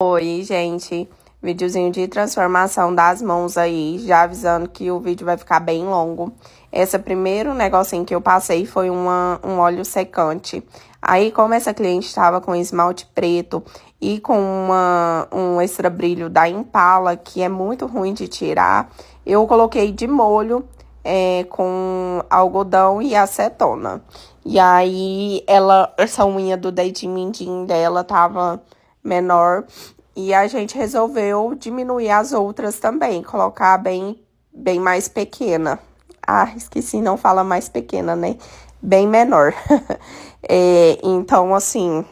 Oi, gente. Videozinho de transformação das mãos aí, já avisando que o vídeo vai ficar bem longo. Esse primeiro negocinho que eu passei foi uma, um óleo secante. Aí, como essa cliente estava com esmalte preto e com uma, um extra brilho da Impala, que é muito ruim de tirar, eu coloquei de molho é, com algodão e acetona. E aí, ela, essa unha do dedinho mindinho dela tava menor. E a gente resolveu diminuir as outras também, colocar bem, bem mais pequena. Ah, esqueci, não fala mais pequena, né? Bem menor. é, então, assim,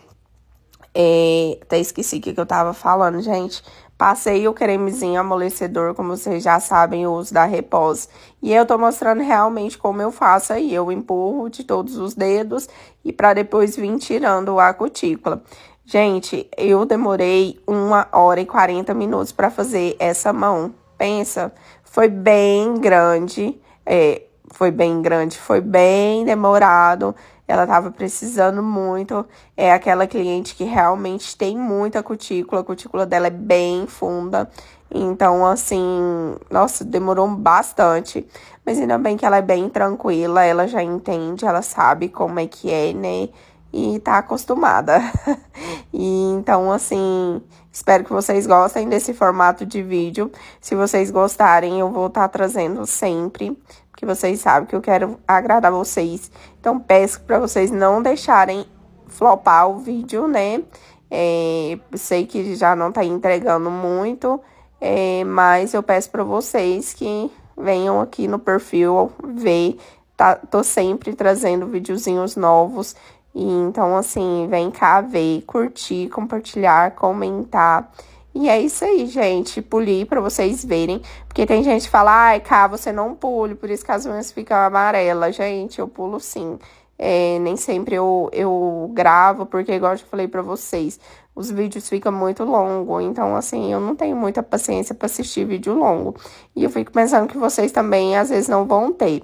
é, até esqueci o que eu tava falando, gente. Passei o cremezinho amolecedor, como vocês já sabem, o uso da Repose. E eu tô mostrando realmente como eu faço aí. Eu empurro de todos os dedos e para depois vir tirando a cutícula. Gente, eu demorei uma hora e 40 minutos para fazer essa mão. Pensa, foi bem grande, é, foi bem grande, foi bem demorado. Ela tava precisando muito. É aquela cliente que realmente tem muita cutícula, a cutícula dela é bem funda. Então, assim, nossa, demorou bastante. Mas ainda bem que ela é bem tranquila, ela já entende, ela sabe como é que é, né? E tá acostumada. E então, assim, espero que vocês gostem desse formato de vídeo. Se vocês gostarem, eu vou estar tá trazendo sempre, porque vocês sabem que eu quero agradar vocês. Então, peço para vocês não deixarem flopar o vídeo, né? É, sei que já não tá entregando muito, é, mas eu peço para vocês que venham aqui no perfil ver. Tá, tô sempre trazendo videozinhos novos e então, assim, vem cá ver, curtir, compartilhar, comentar. E é isso aí, gente. Puli para vocês verem. Porque tem gente que fala, ai, cá, você não pule, por isso que as unhas ficam amarelas. Gente, eu pulo sim. É, nem sempre eu, eu gravo, porque, igual eu já falei para vocês, os vídeos ficam muito longos. Então, assim, eu não tenho muita paciência para assistir vídeo longo. E eu fico pensando que vocês também, às vezes, não vão ter.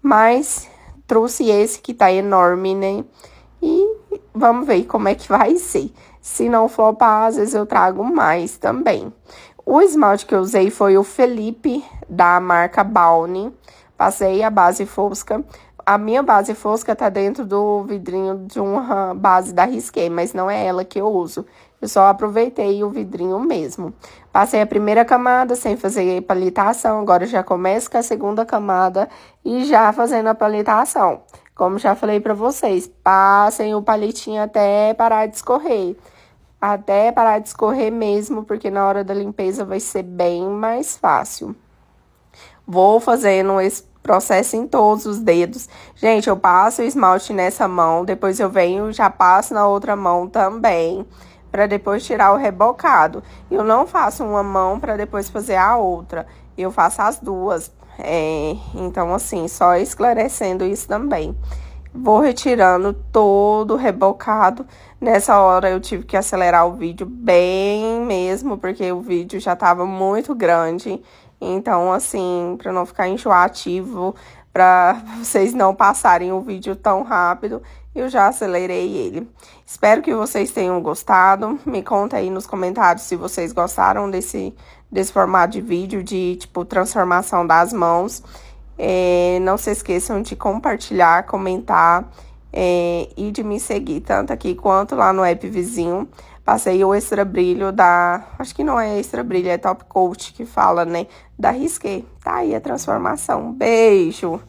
Mas trouxe esse que tá enorme, né? Vamos ver como é que vai ser. Se não flopar, às vezes eu trago mais também. O esmalte que eu usei foi o Felipe, da marca Balne. Passei a base fosca. A minha base fosca tá dentro do vidrinho de uma base da Risqué, mas não é ela que eu uso. Eu só aproveitei o vidrinho mesmo. Passei a primeira camada sem fazer palitação, agora já começo com a segunda camada e já fazendo a palitação. Como já falei para vocês, passem o palitinho até parar de escorrer. Até parar de escorrer mesmo, porque na hora da limpeza vai ser bem mais fácil. Vou fazendo esse processo em todos os dedos. Gente, eu passo o esmalte nessa mão, depois eu venho já passo na outra mão também para depois tirar o rebocado. Eu não faço uma mão para depois fazer a outra. Eu faço as duas. É, então, assim, só esclarecendo isso também. Vou retirando todo o rebocado. Nessa hora eu tive que acelerar o vídeo bem mesmo, porque o vídeo já estava muito grande. Então, assim, para não ficar enjoativo, para vocês não passarem o vídeo tão rápido. Eu já acelerei ele. Espero que vocês tenham gostado. Me conta aí nos comentários se vocês gostaram desse, desse formato de vídeo de, tipo, transformação das mãos. É, não se esqueçam de compartilhar, comentar é, e de me seguir, tanto aqui quanto lá no app vizinho. Passei o extra brilho da. Acho que não é extra brilho, é top coat que fala, né? Da Risqué. Tá aí a transformação. Beijo!